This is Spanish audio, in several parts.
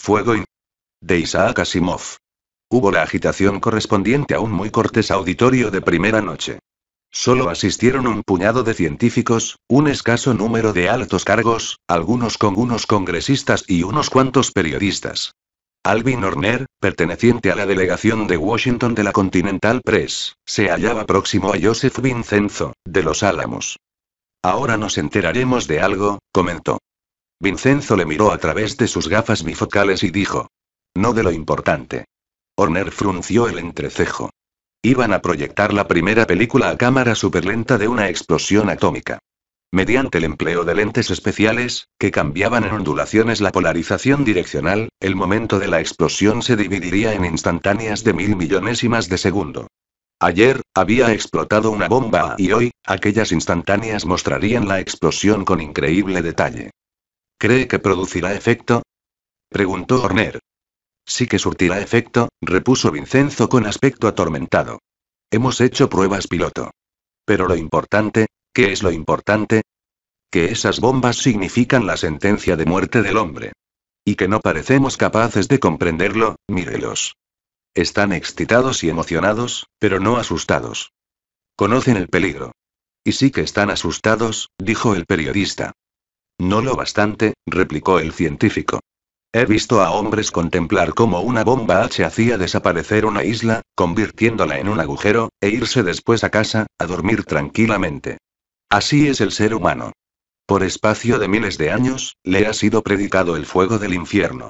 Fuego y... de Isaac Asimov. Hubo la agitación correspondiente a un muy cortés auditorio de primera noche. Solo asistieron un puñado de científicos, un escaso número de altos cargos, algunos con unos congresistas y unos cuantos periodistas. Alvin Horner, perteneciente a la delegación de Washington de la Continental Press, se hallaba próximo a Joseph Vincenzo, de Los Álamos. Ahora nos enteraremos de algo, comentó. Vincenzo le miró a través de sus gafas bifocales y dijo. No de lo importante. Horner frunció el entrecejo. Iban a proyectar la primera película a cámara superlenta de una explosión atómica. Mediante el empleo de lentes especiales, que cambiaban en ondulaciones la polarización direccional, el momento de la explosión se dividiría en instantáneas de mil millonésimas de segundo. Ayer, había explotado una bomba y hoy, aquellas instantáneas mostrarían la explosión con increíble detalle. ¿Cree que producirá efecto? preguntó Horner. Sí que surtirá efecto, repuso Vincenzo con aspecto atormentado. Hemos hecho pruebas piloto. Pero lo importante, ¿qué es lo importante? Que esas bombas significan la sentencia de muerte del hombre. Y que no parecemos capaces de comprenderlo, mírelos. Están excitados y emocionados, pero no asustados. Conocen el peligro. Y sí que están asustados, dijo el periodista. No lo bastante, replicó el científico. He visto a hombres contemplar cómo una bomba H hacía desaparecer una isla, convirtiéndola en un agujero, e irse después a casa, a dormir tranquilamente. Así es el ser humano. Por espacio de miles de años, le ha sido predicado el fuego del infierno.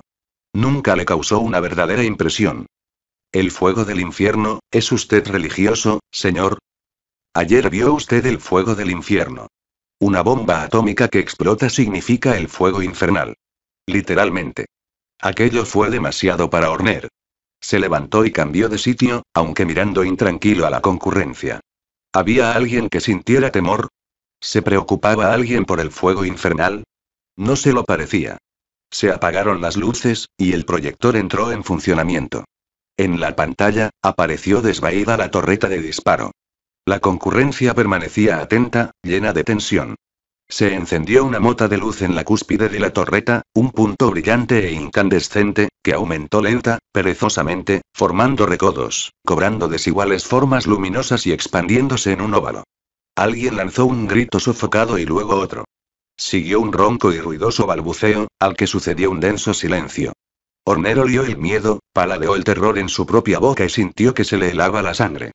Nunca le causó una verdadera impresión. El fuego del infierno, ¿es usted religioso, señor? Ayer vio usted el fuego del infierno. Una bomba atómica que explota significa el fuego infernal. Literalmente. Aquello fue demasiado para Horner. Se levantó y cambió de sitio, aunque mirando intranquilo a la concurrencia. ¿Había alguien que sintiera temor? ¿Se preocupaba alguien por el fuego infernal? No se lo parecía. Se apagaron las luces, y el proyector entró en funcionamiento. En la pantalla, apareció desvaída la torreta de disparo. La concurrencia permanecía atenta, llena de tensión. Se encendió una mota de luz en la cúspide de la torreta, un punto brillante e incandescente, que aumentó lenta, perezosamente, formando recodos, cobrando desiguales formas luminosas y expandiéndose en un óvalo. Alguien lanzó un grito sofocado y luego otro. Siguió un ronco y ruidoso balbuceo, al que sucedió un denso silencio. Hornero olió el miedo, paladeó el terror en su propia boca y sintió que se le helaba la sangre.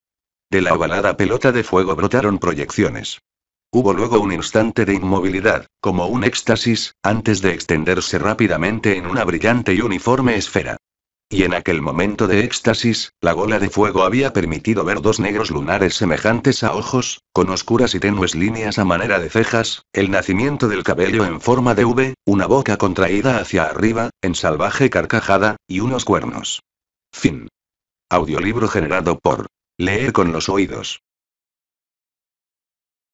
De la ovalada pelota de fuego brotaron proyecciones. Hubo luego un instante de inmovilidad, como un éxtasis, antes de extenderse rápidamente en una brillante y uniforme esfera. Y en aquel momento de éxtasis, la gola de fuego había permitido ver dos negros lunares semejantes a ojos, con oscuras y tenues líneas a manera de cejas, el nacimiento del cabello en forma de V, una boca contraída hacia arriba, en salvaje carcajada, y unos cuernos. Fin. Audiolibro generado por Leer con los oídos.